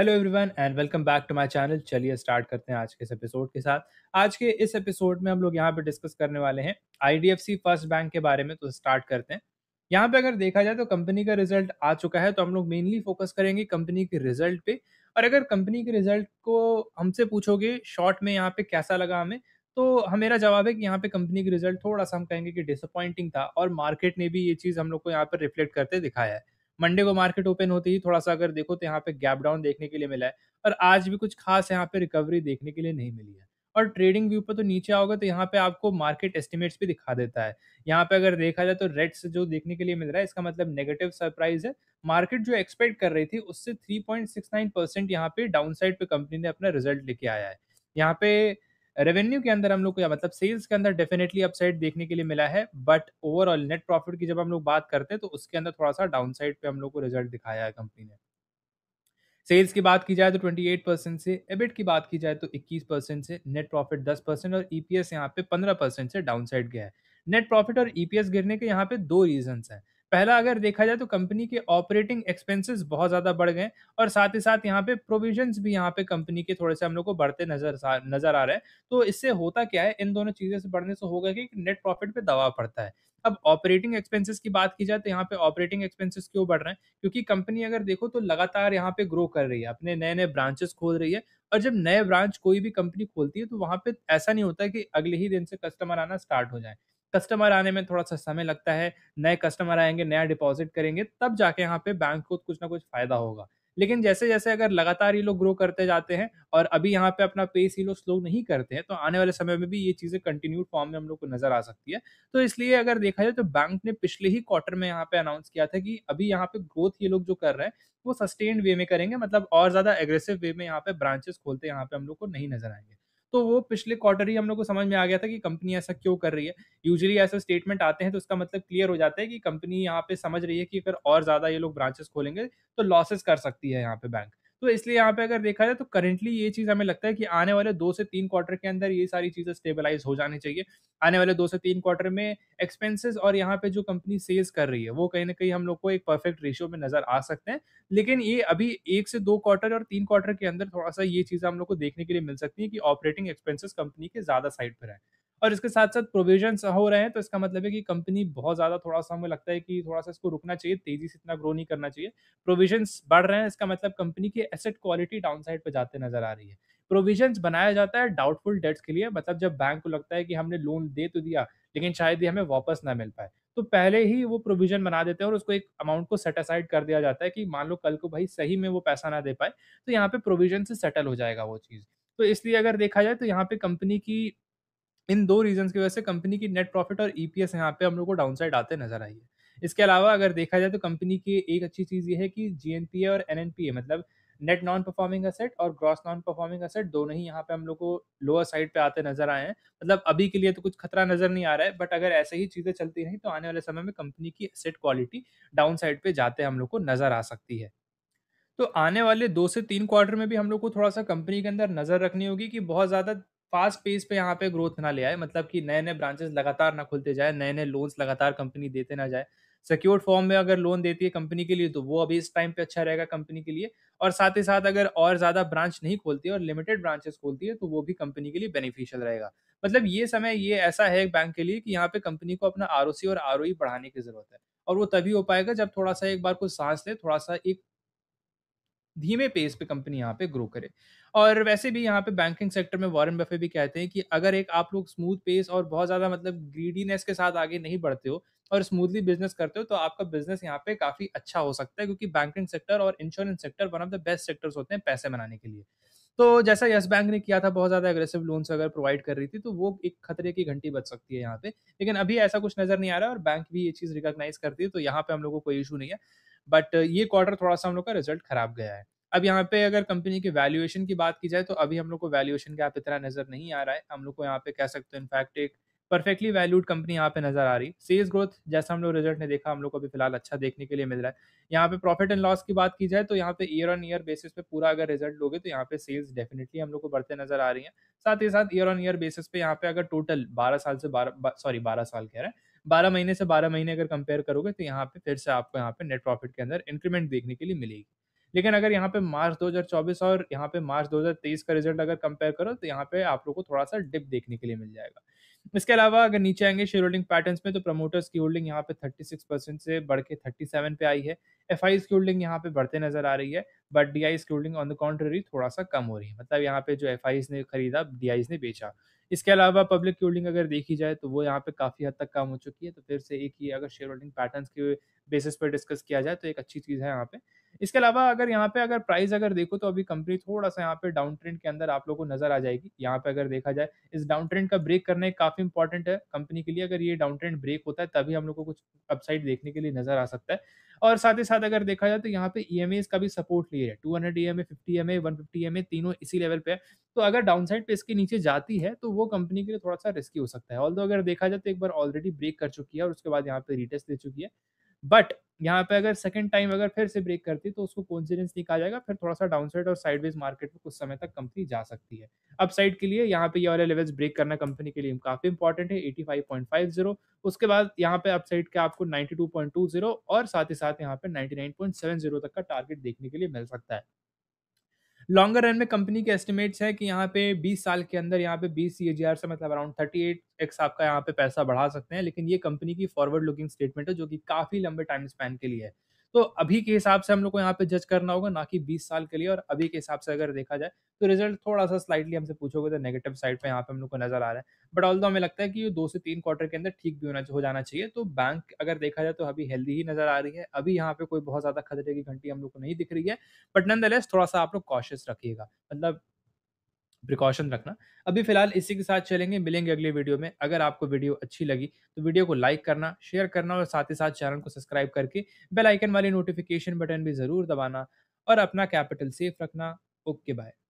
hello everyone and welcome back to my channel चलिए start करते हैं आज के इस एपिसोड के साथ आज के इस एपिसोड में हम लोग यहाँ पे डिस्कस करने वाले हैं आईडीएफसी फर्स्ट बैंक के बारे में तो स्टार्ट करते हैं यहाँ पे अगर देखा जाए तो कंपनी का रिजल्ट आ चुका है तो हम लोग मेनली फोकस करेंगे कंपनी के रिजल्ट पे और अगर कंपनी के रिजल्ट को हमसे पूछोगे शॉर्ट में यहाँ पे कैसा लगा हमें तो मेरा जवाब है कि यहाँ पे कंपनी का रिजल्ट थोड़ा सा हम कहेंगे कि डिसअपॉइंटिंग था और मार्केट ने भी ये चीज़ हम लोग को यहाँ पर रिफ्लेक्ट करते दिखाया है मंडे को मार्केट ओपन होते ही थोड़ा सा अगर देखो तो यहाँ पे गैप डाउन देखने के लिए मिला है और आज भी कुछ खास यहाँ पे रिकवरी देखने के लिए नहीं मिली है और ट्रेडिंग व्यू पर तो नीचे आओगे तो यहाँ पे आपको मार्केट एस्टिमेट्स भी दिखा देता है यहाँ पे अगर देखा जाए तो रेट्स जो देखने के लिए मिल रहा है इसका मतलब नेगेटिव सरप्राइज है मार्केट जो एक्सपेक्ट कर रही थी उससे three point six nine percent यहाँ पे डाउन साइड पे कंपनी ने अपना रिजल्ट लेके आया है यहाँ पे रेवेन्यू के अंदर हम लोग को या मतलब सेल्स के अंदर डेफिनेटली अपसाइड देखने के लिए मिला है बट ओवरऑल नेट प्रॉफिट की जब हम लोग बात करते हैं तो उसके अंदर थोड़ा सा डाउन साइड पे हम लोग को रिजल्ट दिखाया है कंपनी ने सेल्स की बात की जाए तो 28 परसेंट से एबिट की बात की जाए तो 21 परसेंट से नेट प्रॉफिट 10 परसेंट और ईपीएस e यहाँ पे 15 परसेंट से डाउन साइड गया है नेट प्रॉफिट और ईपीएस e गिरने के यहाँ पे दो रीजंस हैं पहला अगर देखा जाए तो कंपनी के ऑपरेटिंग एक्सपेंसेस बहुत ज़्यादा बढ़ गए और साथ ही साथ यहाँ पे प्रोविजंस भी यहाँ पे कंपनी के थोड़े से हम लोग को बढ़ते नजर नजर आ रहे हैं तो इससे होता क्या है इन दोनों चीज़ें से बढ़ने से होगा कि नेट प्रॉफिट पे दबाव पड़ता है अब ऑपरेटिंग एक्सपेंसेस की बात की जाए तो यहाँ पे ऑपरेटिंग एक्सपेंसेस क्यों बढ़ रहे हैं क्योंकि कंपनी अगर देखो तो लगातार यहाँ पे ग्रो कर रही है अपने नए नए ब्रांचेस खोल रही है और जब नए ब्रांच कोई भी कंपनी खोलती है तो वहां पे ऐसा नहीं होता कि अगले ही दिन से कस्टमर आना स्टार्ट हो जाए कस्टमर आने में थोड़ा सा समय लगता है नए कस्टमर आएंगे नया डिपॉजिट करेंगे तब जाके यहाँ पे बैंक को कुछ ना कुछ फायदा होगा लेकिन जैसे जैसे अगर लगातार ये लोग ग्रो करते जाते हैं और अभी यहाँ पे अपना पेस ये लोग स्लो नहीं करते हैं तो आने वाले समय में भी ये चीज़ें कंटिन्यूड फॉर्म में हम लोग को नजर आ सकती है तो इसलिए अगर देखा जाए तो बैंक ने पिछले ही क्वार्टर में यहाँ पे अनाउंस किया था कि अभी यहाँ पे ग्रोथ ये लोग जो कर रहे हैं वो सस्टेन्ड वे में करेंगे मतलब और ज़्यादा एग्रेसिव वे में यहाँ पे ब्रांचेस खोलते यहाँ पे हम लोग को नहीं नजर आएंगे तो वो पिछले क्वार्टर ही हम लोग को समझ में आ गया था कि कंपनी ऐसा क्यों कर रही है यूजली ऐसा स्टेटमेंट आते हैं तो उसका मतलब क्लियर हो जाता है कि कंपनी यहाँ पे समझ रही है कि अगर और ज़्यादा ये लोग ब्रांचेस खोलेंगे तो लॉसेस कर सकती है यहाँ पे बैंक तो इसलिए यहाँ पे अगर देखा जाए तो करेंटली ये चीज़ हमें लगता है कि आने वाले दो से तीन क्वार्टर के अंदर ये सारी चीज़ें स्टेबलाइज हो जानी चाहिए आने वाले दो से तीन क्वार्टर में एक्सपेंसेस और यहाँ पे जो कंपनी सेल्स कर रही है वो कहीं ना कहीं हम लोग को एक परफेक्ट रेशियो में नजर आ सकते हैं लेकिन ये अभी एक से दो क्वार्टर और तीन क्वार्टर के अंदर थोड़ा सा ये चीज़ हम लोग को देखने के लिए मिल सकती है कि ऑपरेटिंग एक्सपेंसेस कंपनी के ज़्यादा साइड पर है और इसके साथ साथ प्रोविजन हो रहे हैं तो इसका मतलब है कि कंपनी बहुत ज़्यादा थोड़ा सा हमें लगता है कि थोड़ा सा इसको रुकना चाहिए तेज़ी से इतना ग्रो नहीं करना चाहिए प्रोविजन बढ़ रहे हैं इसका मतलब कंपनी की एसेट क्वालिटी डाउन साइड पर जाते नजर आ रही है प्रोविजन बनाया जाता है डाउटफुल डेट्स के लिए मतलब जब बैंक को लगता है कि हमने लोन दे तो दिया लेकिन शायद ये हमें वापस ना मिल पाए तो पहले ही वो प्रोविजन बना देते हैं और उसको एक अमाउंट को सेट असाइड कर दिया जाता है कि मान लो कल को भाई सही में वो पैसा ना दे पाए तो यहाँ पे प्रोविजन से सेटल हो जाएगा वो चीज़ तो इसलिए अगर देखा जाए तो यहाँ पे कंपनी की इन दो रीजन की वजह से कंपनी की नेट प्रॉफिट और ईपीएस e यहाँ पे हम लोग को डाउनसाइड आते नजर आई है इसके अलावा अगर देखा जाए तो कंपनी की एक अच्छी चीज़ ये है कि जी और एन मतलब नेट नॉन परफॉर्मिंग असेट और ग्रॉस नॉन परफॉर्मिंग असेट दोनों ही यहाँ पे हम लोग को लोअर साइड पे आते नजर आए हैं मतलब अभी के लिए तो कुछ खतरा नजर नहीं आ रहा है बट अगर ऐसे ही चीज़ें चलती रही तो आने वाले समय में कंपनी की असेट क्वालिटी डाउन साइड पे जाते हम लोग को नजर आ सकती है तो आने वाले दो से तीन क्वार्टर में भी हम लोग को थोड़ा सा कंपनी के अंदर नज़र रखनी होगी कि बहुत ज़्यादा फास्ट पेस पे यहाँ पे ग्रोथ ना ले आए मतलब कि नए नए ब्रांचेस लगातार ना खुलते जाए नए नए लोन्स लगातार कंपनी देते ना जाए सिक्योर्ड फॉर्म में अगर लोन देती है कंपनी के लिए तो वो अभी इस टाइम पे अच्छा रहेगा कंपनी के लिए और साथ ही साथ अगर और ज़्यादा ब्रांच नहीं खोलती है और लिमिटेड ब्रांचेस खोलती है तो वो भी कंपनी के लिए बेनिफिशियल रहेगा मतलब ये समय ये ऐसा है एक बैंक के लिए कि यहाँ पे कंपनी को अपना आर और आर e बढ़ाने की ज़रूरत है और वो तभी हो पाएगा जब थोड़ा सा एक बार कुछ सांस ले थोड़ा सा एक धीमे पेस पे कंपनी यहाँ पे ग्रो करे और वैसे भी यहाँ पे बैंकिंग सेक्टर में वॉरेन बफे भी कहते हैं कि अगर एक आप लोग स्मूथ पेस और बहुत ज़्यादा मतलब ग्रीडीनेस के साथ आगे नहीं बढ़ते हो और स्मूथली बिजनेस करते हो तो आपका बिजनेस यहाँ पे काफ़ी अच्छा हो सकता है क्योंकि बैंकिंग सेक्टर और insurance sector one of the best sectors होते हैं पैसे बनाने के लिए तो जैसा यस बैंक ने किया था बहुत ज़्यादा एग्रेसिव लोन्स अगर प्रोवाइड कर रही थी तो वो एक खतरे की घंटी बच सकती है यहाँ पे लेकिन अभी ऐसा कुछ नज़र नहीं आ रहा और बैंक भी ये चीज़ रिकॉग्नाइज करती है तो यहाँ पे हम लोग को कोई इशू नहीं है बट uh, ये क्वार्टर थोड़ा सा हम लोग का रिजल्ट खराब गया है अब यहाँ पे अगर कंपनी की वैल्यूएशन की बात की जाए तो अभी हम लोग को वैल्यूएशन आप इतना नजर नहीं आ रहा है हम लोग को यहाँ पे कह सकते हैं इनफैक्ट एक परफेक्टली वैल्यूड कंपनी यहाँ पे नजर आ रही सेल्स ग्रोथ जैसा हम लोग रिजल्ट ने देखा हम लोग को अभी फिलहाल अच्छा देखने के लिए मिल रहा है यहाँ पे प्रॉफिट एंड लॉस की बात की जाए तो यहाँ पे ईयर ऑन ईयर बेसिस पे पूरा अगर रिजल्ट लोगे तो यहाँ पे सेल्स डेफिनेटली हम लोग को बढ़ते नजर आ रही है साथ ही साथ ईयर ऑन ईयर बेसिस पे यहाँ पे अगर टोटल बारह साल से बारह सॉरी बारह साल कह रहे हैं बारह महीने से बारह महीने अगर कंपेयर करोगे तो यहाँ पे फिर से आपको यहाँ पे नेट प्रॉफिट के अंदर इंक्रीमेंट देखने के लिए मिलेगी लेकिन अगर यहाँ पे मार्च 2024 और यहाँ पे मार्च 2023 का रिजल्ट अगर कंपेयर करो तो यहाँ पे आप लोग को थोड़ा सा डिप देखने के लिए मिल जाएगा इसके अलावा अगर नीचे आएंगे शेयर होल्डिंग पैटर्न में तो प्रमोटर्स की होल्डिंग यहाँ पे 36 परसेंट से बढ़ के थर्टी पे आई है एफ की होल्डिंग यहाँ पे बढ़ते नजर आ रही है but D I holding on the contrary थोड़ा सा कम हो रही है मतलब यहाँ पे जो एफ ने खरीदा डी ने बेचा इसके अलावा पब्लिक होल्डिंग अगर देखी जाए तो वो यहाँ पे काफ़ी हद तक कम हो चुकी है तो फिर से एक ही अगर शेयर होल्डिंग पैटर्न के बेसिस पर डिस्कस किया जाए तो एक अच्छी चीज़ है यहाँ पे इसके अलावा अगर यहाँ पे अगर प्राइस अगर देखो तो अभी कंपनी थोड़ा सा यहाँ पे डाउन ट्रेंड के अंदर आप लोगों को नजर आ जाएगी यहाँ पे अगर देखा जाए इस डाउन ट्रेंड का ब्रेक करने काफी इंपॉर्टेंट है कंपनी के लिए अगर ये डाउन ट्रेंड ब्रेक होता है तभी हम लोग को कुछ अपसाइड देखने के लिए नजर आ सकता है और साथ ही साथ अगर देखा जाए तो यहाँ पे ई e का भी सपोर्ट लिए है two hundred E M A fifty M A one fifty M A तीनों इसी लेवल पे है तो अगर डाउन साइड पे इसके नीचे जाती है तो वो कंपनी के लिए थोड़ा सा रिस्की हो सकता है ऑल अगर देखा जाए तो एक बार ऑलरेडी ब्रेक कर चुकी है और उसके बाद यहाँ पे रिटेस्ट दे चुकी है बट यहाँ पे अगर सेकंड टाइम अगर फिर से ब्रेक करती तो उसको कॉन्सिडेंस निकाल जाएगा फिर थोड़ा सा डाउन साइड और साइडवेज मार्केट में कुछ समय तक कंपनी जा सकती है अब साइड के लिए यहाँ पे ये वाले लेवल्स ब्रेक करना कंपनी के लिए काफी इंपॉर्टेंट है जीरो उसके बाद यहाँ पे अप साइड के आपको जीरो और साथ ही साथ यहाँ पे जीरो तक का टारगेट देखने के लिए मिल सकता है लॉन्गर रन में कंपनी के एस्टिमेट्स है कि यहाँ पे 20 साल के अंदर यहाँ पे 20 सी से मतलब अराउंड 38 एक्स आपका यहाँ पे पैसा बढ़ा सकते हैं लेकिन ये कंपनी की फॉरवर्ड लुकिंग स्टेटमेंट है जो कि काफ़ी लंबे टाइम स्पैन के लिए है तो अभी के हिसाब से हम लोग को यहाँ पे जज करना होगा ना कि बीस साल के लिए और अभी के हिसाब से अगर देखा जाए तो रिजल्ट थोड़ा सा स्लाइटली हमसे पूछोगे तो नेगेटिव साइड पे यहाँ पे हम लोग को नजर आ रहा है बट ऑल हमें लगता है कि दो से तीन क्वार्टर के अंदर ठीक भी होना हो जाना चाहिए तो बैंक अगर देखा जाए तो अभी हेल्दी ही नजर आ रही है अभी यहाँ पे कोई बहुत ज्यादा खतरे की घंटी हम लोग को नहीं दिख रही है बट नंद थोड़ा सा आप लोग कॉशियस रखिएगा मतलब प्रिकॉशन रखना अभी फिलहाल इसी के साथ चलेंगे मिलेंगे अगले वीडियो में अगर आपको वीडियो अच्छी लगी तो वीडियो को लाइक करना शेयर करना और साथ ही साथ चैनल को सब्सक्राइब करके बेल आइकन वाले नोटिफिकेशन बटन भी ज़रूर दबाना और अपना कैपिटल सेफ रखना ओके बाय